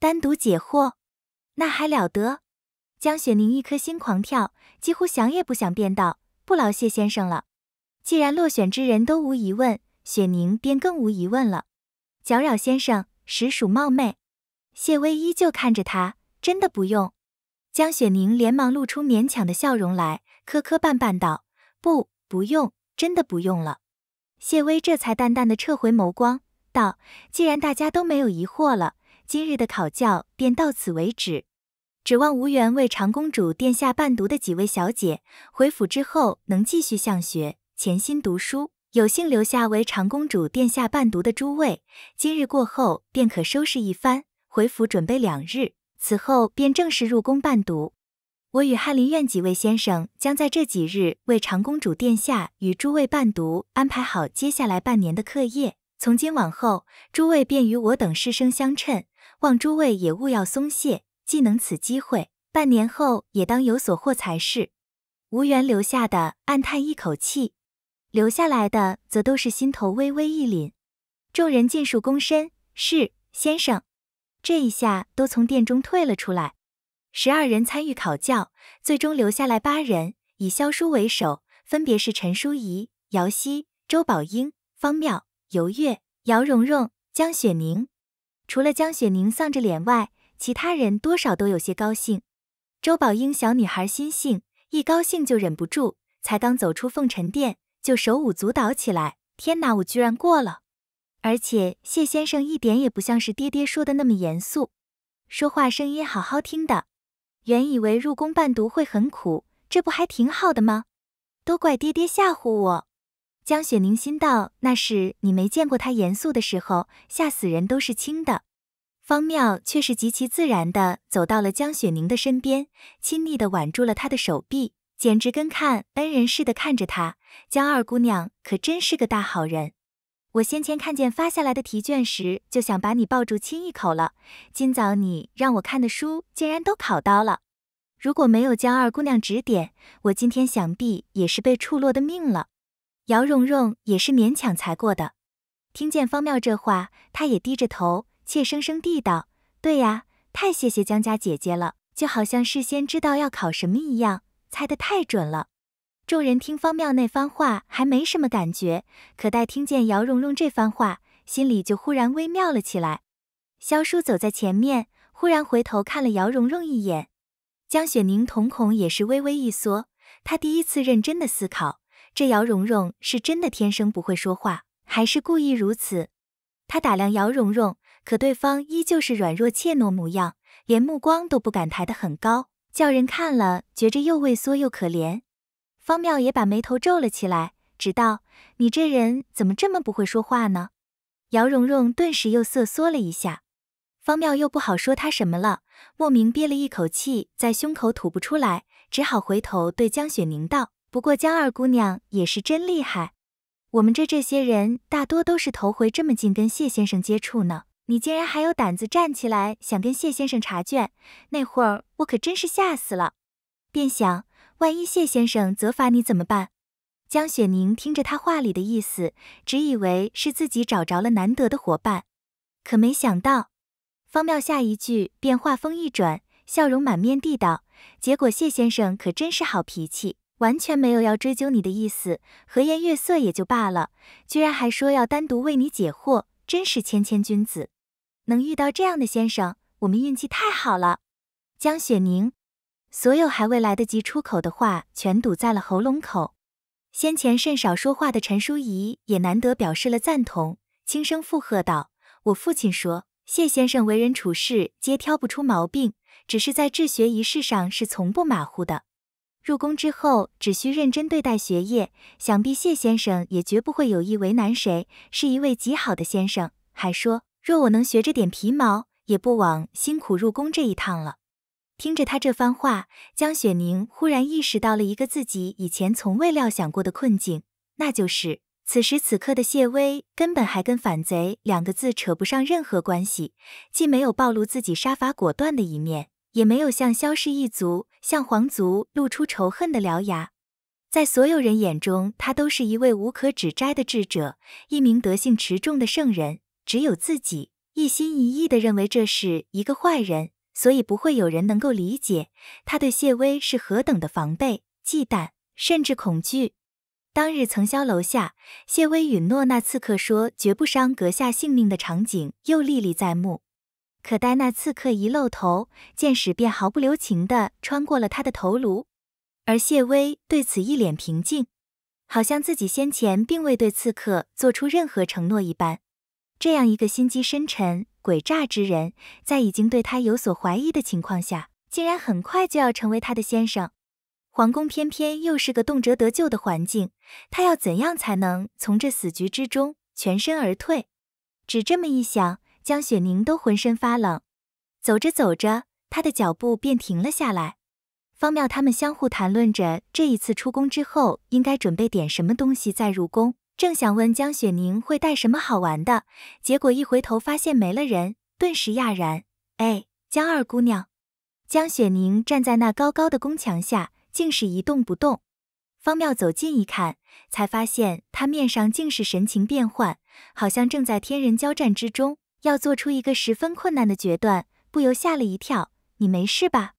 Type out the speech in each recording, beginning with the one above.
单独解惑，那还了得？江雪凝一颗心狂跳，几乎想也不想便道：“不劳谢先生了，既然落选之人都无疑问，雪凝便更无疑问了。搅扰先生，实属冒昧。”谢威依旧看着他，真的不用？江雪凝连忙露出勉强的笑容来，磕磕绊绊道：“不，不用，真的不用了。”谢威这才淡淡的撤回眸光，道：“既然大家都没有疑惑了。”今日的考教便到此为止，指望无缘为长公主殿下伴读的几位小姐，回府之后能继续向学，潜心读书。有幸留下为长公主殿下伴读的诸位，今日过后便可收拾一番，回府准备两日，此后便正式入宫伴读。我与翰林院几位先生将在这几日为长公主殿下与诸位伴读安排好接下来半年的课业。从今往后，诸位便与我等师生相称。望诸位也勿要松懈，既能此机会，半年后也当有所获才是。无缘留下的暗叹一口气，留下来的则都是心头微微一凛。众人尽数躬身：“是先生。”这一下都从殿中退了出来。十二人参与考教，最终留下来八人，以萧叔为首，分别是陈淑仪、姚希、周宝英、方妙、尤月、姚蓉蓉、江雪凝。除了江雪凝丧着脸外，其他人多少都有些高兴。周宝英小女孩心性，一高兴就忍不住，才刚走出凤尘殿就手舞足蹈起来。天哪，我居然过了！而且谢先生一点也不像是爹爹说的那么严肃，说话声音好好听的。原以为入宫伴读会很苦，这不还挺好的吗？都怪爹爹吓唬我。江雪凝心道：“那是你没见过他严肃的时候，吓死人都是轻的。”方妙却是极其自然的走到了江雪凝的身边，亲昵的挽住了她的手臂，简直跟看恩人似的看着她。江二姑娘可真是个大好人。我先前看见发下来的题卷时，就想把你抱住亲一口了。今早你让我看的书，竟然都考到了。如果没有江二姑娘指点，我今天想必也是被处落的命了。姚蓉蓉也是勉强才过的，听见方妙这话，她也低着头，怯生生地道：“对呀，太谢谢江家姐姐了，就好像事先知道要考什么一样，猜得太准了。”众人听方妙那番话还没什么感觉，可待听见姚蓉蓉这番话，心里就忽然微妙了起来。萧叔走在前面，忽然回头看了姚蓉蓉一眼，江雪凝瞳孔也是微微一缩，她第一次认真地思考。这姚蓉蓉是真的天生不会说话，还是故意如此？他打量姚蓉蓉，可对方依旧是软弱怯懦模样，连目光都不敢抬得很高，叫人看了觉着又畏缩又可怜。方妙也把眉头皱了起来，直道：“你这人怎么这么不会说话呢？”姚蓉蓉顿时又瑟缩了一下，方妙又不好说他什么了，莫名憋了一口气在胸口吐不出来，只好回头对江雪凝道。不过江二姑娘也是真厉害，我们这这些人大多都是头回这么近跟谢先生接触呢。你竟然还有胆子站起来想跟谢先生查卷，那会儿我可真是吓死了。便想，万一谢先生责罚你怎么办？江雪宁听着他话里的意思，只以为是自己找着了难得的伙伴，可没想到，方妙下一句便话锋一转，笑容满面地道：“结果谢先生可真是好脾气。”完全没有要追究你的意思，和颜悦色也就罢了，居然还说要单独为你解惑，真是谦谦君子。能遇到这样的先生，我们运气太好了。江雪凝，所有还未来得及出口的话全堵在了喉咙口。先前甚少说话的陈淑怡也难得表示了赞同，轻声附和道：“我父亲说，谢先生为人处事皆挑不出毛病，只是在治学一事上是从不马虎的。”入宫之后，只需认真对待学业，想必谢先生也绝不会有意为难谁，是一位极好的先生。还说，若我能学着点皮毛，也不枉辛苦入宫这一趟了。听着他这番话，江雪宁忽然意识到了一个自己以前从未料想过的困境，那就是此时此刻的谢威根本还跟反贼两个字扯不上任何关系，既没有暴露自己杀伐果断的一面，也没有像萧氏一族。向皇族露出仇恨的獠牙，在所有人眼中，他都是一位无可指摘的智者，一名德性持重的圣人。只有自己一心一意地认为这是一个坏人，所以不会有人能够理解他对谢威是何等的防备、忌惮，甚至恐惧。当日曾霄楼下，谢威允诺那刺客说绝不伤阁下性命的场景，又历历在目。可待那刺客一露头，箭矢便毫不留情地穿过了他的头颅。而谢威对此一脸平静，好像自己先前并未对刺客做出任何承诺一般。这样一个心机深沉、诡诈之人，在已经对他有所怀疑的情况下，竟然很快就要成为他的先生。皇宫偏偏又是个动辄得救的环境，他要怎样才能从这死局之中全身而退？只这么一想。江雪宁都浑身发冷，走着走着，她的脚步便停了下来。方妙他们相互谈论着这一次出宫之后应该准备点什么东西再入宫，正想问江雪宁会带什么好玩的，结果一回头发现没了人，顿时讶然。哎，江二姑娘，江雪宁站在那高高的宫墙下，竟是一动不动。方妙走近一看，才发现她面上竟是神情变幻，好像正在天人交战之中。要做出一个十分困难的决断，不由吓了一跳。你没事吧？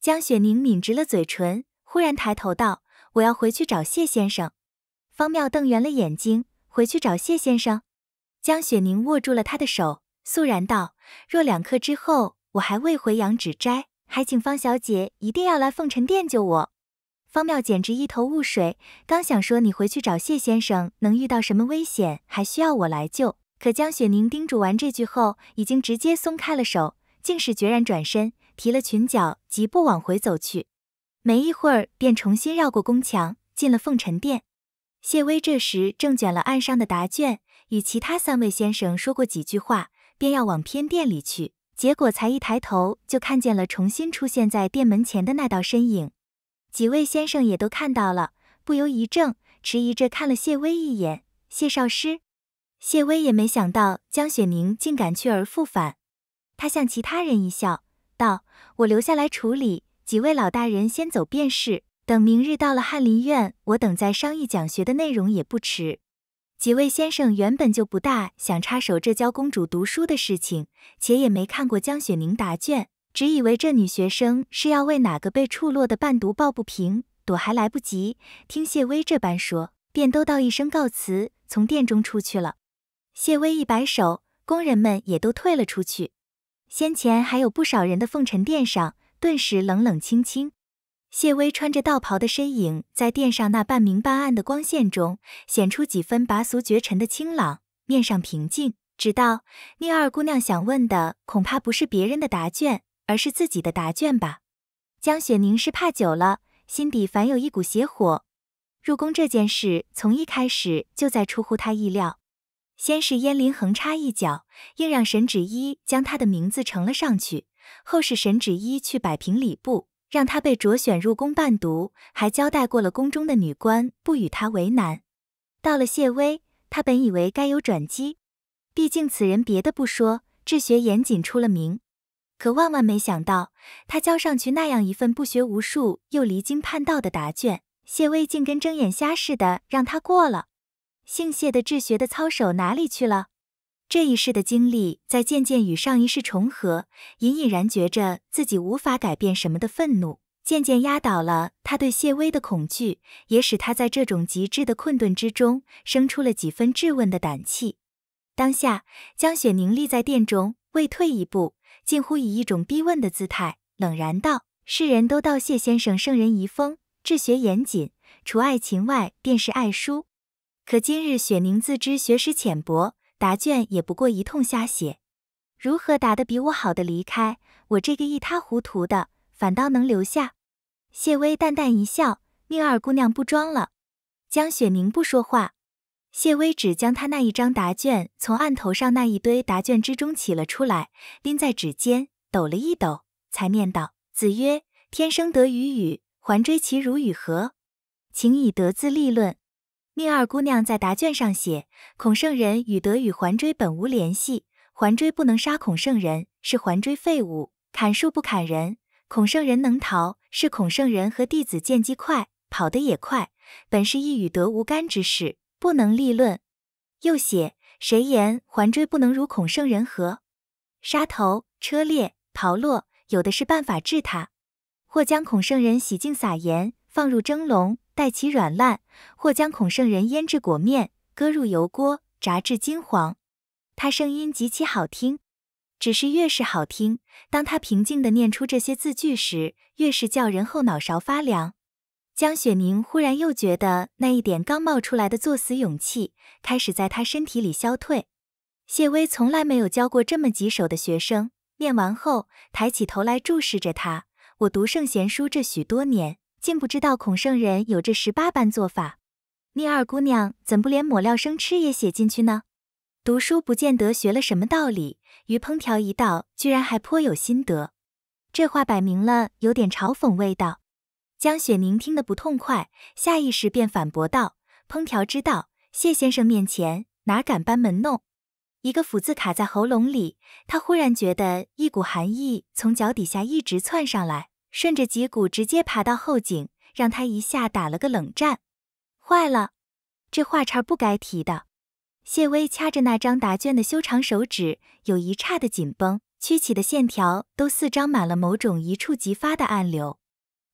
江雪宁抿直了嘴唇，忽然抬头道：“我要回去找谢先生。”方妙瞪圆了眼睛：“回去找谢先生？”江雪宁握住了他的手，肃然道：“若两刻之后我还未回羊脂斋，还请方小姐一定要来凤尘殿救我。”方妙简直一头雾水，刚想说：“你回去找谢先生，能遇到什么危险？还需要我来救？”可江雪宁叮嘱完这句后，已经直接松开了手，竟是决然转身，提了裙角，疾步往回走去。没一会儿，便重新绕过宫墙，进了凤尘殿。谢威这时正卷了案上的答卷，与其他三位先生说过几句话，便要往偏殿里去。结果才一抬头，就看见了重新出现在殿门前的那道身影。几位先生也都看到了，不由一怔，迟疑着看了谢威一眼：“谢少师。”谢威也没想到江雪凝竟敢去而复返，他向其他人一笑，道：“我留下来处理，几位老大人先走便是。等明日到了翰林院，我等再商议讲学的内容也不迟。”几位先生原本就不大想插手这教公主读书的事情，且也没看过江雪凝答卷，只以为这女学生是要为哪个被处落的伴读抱不平，躲还来不及。听谢威这般说，便都道一声告辞，从殿中出去了。谢威一摆手，工人们也都退了出去。先前还有不少人的奉辰殿上，顿时冷冷清清。谢威穿着道袍的身影，在殿上那半明半暗的光线中，显出几分拔俗绝尘的清朗，面上平静，直道：“宁二姑娘想问的，恐怕不是别人的答卷，而是自己的答卷吧？”江雪凝是怕久了，心底反有一股邪火。入宫这件事，从一开始就在出乎她意料。先是燕临横插一脚，硬让沈芷一将他的名字呈了上去。后是沈芷一去摆平礼部，让他被擢选入宫伴读，还交代过了宫中的女官不与他为难。到了谢威，他本以为该有转机，毕竟此人别的不说，治学严谨出了名。可万万没想到，他交上去那样一份不学无术又离经叛道的答卷，谢威竟跟睁眼瞎似的让他过了。姓谢的治学的操守哪里去了？这一世的经历在渐渐与上一世重合，隐隐然觉着自己无法改变什么的愤怒，渐渐压倒了他对谢威的恐惧，也使他在这种极致的困顿之中生出了几分质问的胆气。当下，江雪凝立在殿中，未退一步，近乎以一种逼问的姿态，冷然道：“世人都道谢先生圣人遗风，治学严谨，除爱琴外，便是爱书。”可今日雪凝自知学识浅薄，答卷也不过一通瞎写，如何答得比我好的离开？我这个一塌糊涂的反倒能留下？谢薇淡淡一笑，宁二姑娘不装了。江雪凝不说话，谢薇只将她那一张答卷从案头上那一堆答卷之中起了出来，拎在指尖抖了一抖，才念道：“子曰，天生得与与，还追其如与何？请以得字立论。”命二姑娘在答卷上写：“孔圣人与德与环锥本无联系，环锥不能杀孔圣人，是环锥废物。砍树不砍人，孔圣人能逃，是孔圣人和弟子见机快，跑得也快。本是一与德无干之事，不能立论。”又写：“谁言环锥不能如孔圣人？何杀头车裂刨落，有的是办法治他。或将孔圣人洗净撒盐，放入蒸笼。”待其软烂，或将孔圣人腌制裹面，搁入油锅炸至金黄。他声音极其好听，只是越是好听，当他平静地念出这些字句时，越是叫人后脑勺发凉。江雪凝忽然又觉得那一点刚冒出来的作死勇气开始在他身体里消退。谢威从来没有教过这么棘手的学生。念完后，抬起头来注视着他。我读圣贤书这许多年。竟不知道孔圣人有这十八般做法，聂二姑娘怎不连抹料生吃也写进去呢？读书不见得学了什么道理，于烹调一道居然还颇有心得。这话摆明了有点嘲讽味道。江雪宁听得不痛快，下意识便反驳道：“烹调之道，谢先生面前哪敢班门弄？一个‘斧’字卡在喉咙里，他忽然觉得一股寒意从脚底下一直窜上来。”顺着脊骨直接爬到后颈，让他一下打了个冷战。坏了，这话茬不该提的。谢威掐着那张答卷的修长手指，有一刹的紧绷，曲起的线条都似张满了某种一触即发的暗流。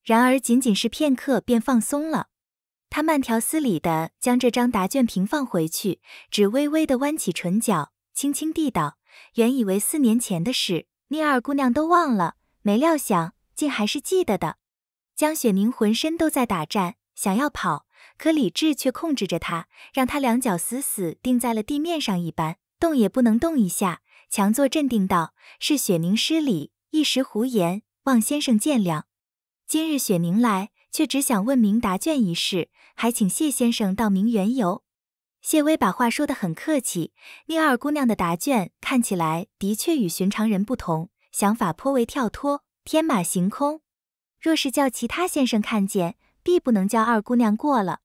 然而仅仅是片刻，便放松了。他慢条斯理地将这张答卷平放回去，只微微地弯起唇角，轻轻地道：“原以为四年前的事，聂二姑娘都忘了，没料想。”竟还是记得的。江雪凝浑身都在打颤，想要跑，可理智却控制着她，让她两脚死死钉在了地面上，一般动也不能动一下，强作镇定道：“是雪凝失礼，一时胡言，望先生见谅。今日雪凝来，却只想问明答卷一事，还请谢先生道明缘由。”谢薇把话说的很客气。宁二姑娘的答卷看起来的确与寻常人不同，想法颇为跳脱。天马行空，若是叫其他先生看见，必不能叫二姑娘过了。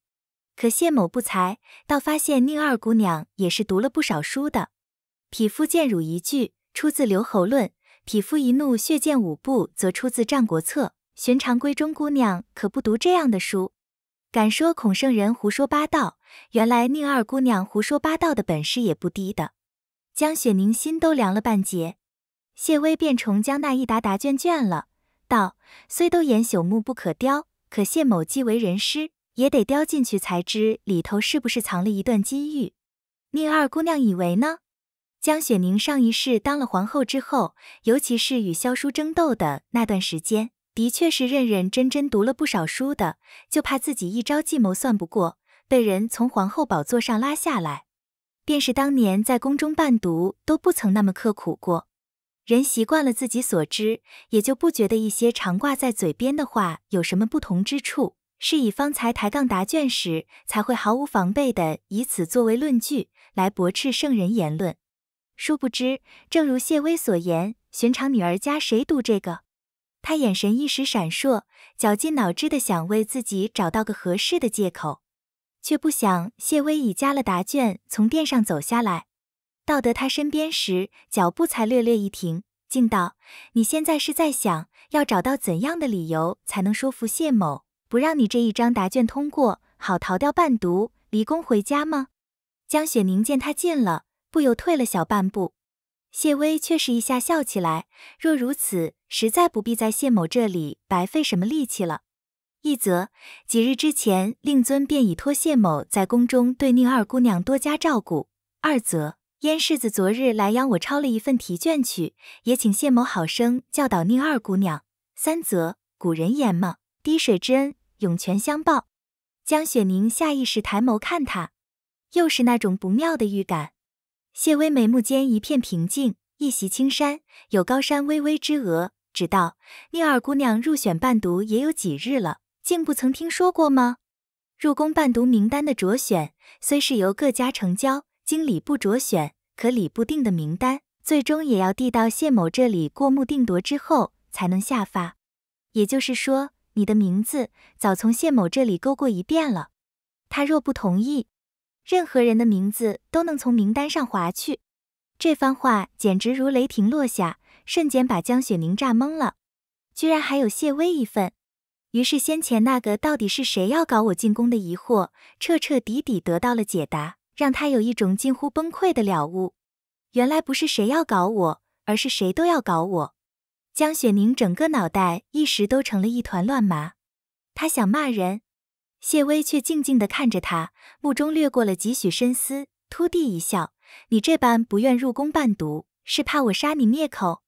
可谢某不才，倒发现宁二姑娘也是读了不少书的。“匹夫见辱一句出自《留侯论》，匹夫一怒血溅五步则出自《战国策》。寻常闺中姑娘可不读这样的书。”敢说孔圣人胡说八道，原来宁二姑娘胡说八道的本事也不低的。江雪凝心都凉了半截。谢威便重将那一沓答卷卷了，道：“虽都言朽木不可雕，可谢某既为人师，也得雕进去，才知里头是不是藏了一段金玉。宁二姑娘以为呢？”江雪凝上一世当了皇后之后，尤其是与萧叔争斗的那段时间，的确是认认真真读了不少书的，就怕自己一招计谋算不过，被人从皇后宝座上拉下来。便是当年在宫中伴读，都不曾那么刻苦过。人习惯了自己所知，也就不觉得一些常挂在嘴边的话有什么不同之处。是以方才抬杠答卷时，才会毫无防备的以此作为论据来驳斥圣人言论。殊不知，正如谢威所言，寻常女儿家谁读这个？他眼神一时闪烁，绞尽脑汁的想为自己找到个合适的借口，却不想谢威已加了答卷，从殿上走下来。到得他身边时，脚步才略略一停，静道：“你现在是在想要找到怎样的理由，才能说服谢某，不让你这一张答卷通过，好逃掉伴读离宫回家吗？”江雪宁见他进了，不由退了小半步。谢威却是一下笑起来：“若如此，实在不必在谢某这里白费什么力气了。一则几日之前，令尊便已托谢某在宫中对宁二姑娘多加照顾；二则……”燕世子昨日来央我抄了一份题卷去，也请谢某好生教导宁二姑娘。三则古人言嘛，滴水之恩，涌泉相报。江雪凝下意识抬眸看他，又是那种不妙的预感。谢薇眉目间一片平静，一袭青衫，有高山巍巍之峨，只道宁二姑娘入选伴读也有几日了，竟不曾听说过吗？入宫伴读名单的着选，虽是由各家成交。经理不着选，可理部定的名单，最终也要递到谢某这里过目定夺之后才能下发。也就是说，你的名字早从谢某这里勾过一遍了。他若不同意，任何人的名字都能从名单上划去。这番话简直如雷霆落下，瞬间把江雪凝炸懵了。居然还有谢威一份。于是先前那个到底是谁要搞我进宫的疑惑，彻彻底底得到了解答。让他有一种近乎崩溃的了悟，原来不是谁要搞我，而是谁都要搞我。江雪凝整个脑袋一时都成了一团乱麻，他想骂人，谢威却静静地看着他，目中掠过了几许深思，突地一笑：“你这般不愿入宫伴读，是怕我杀你灭口？”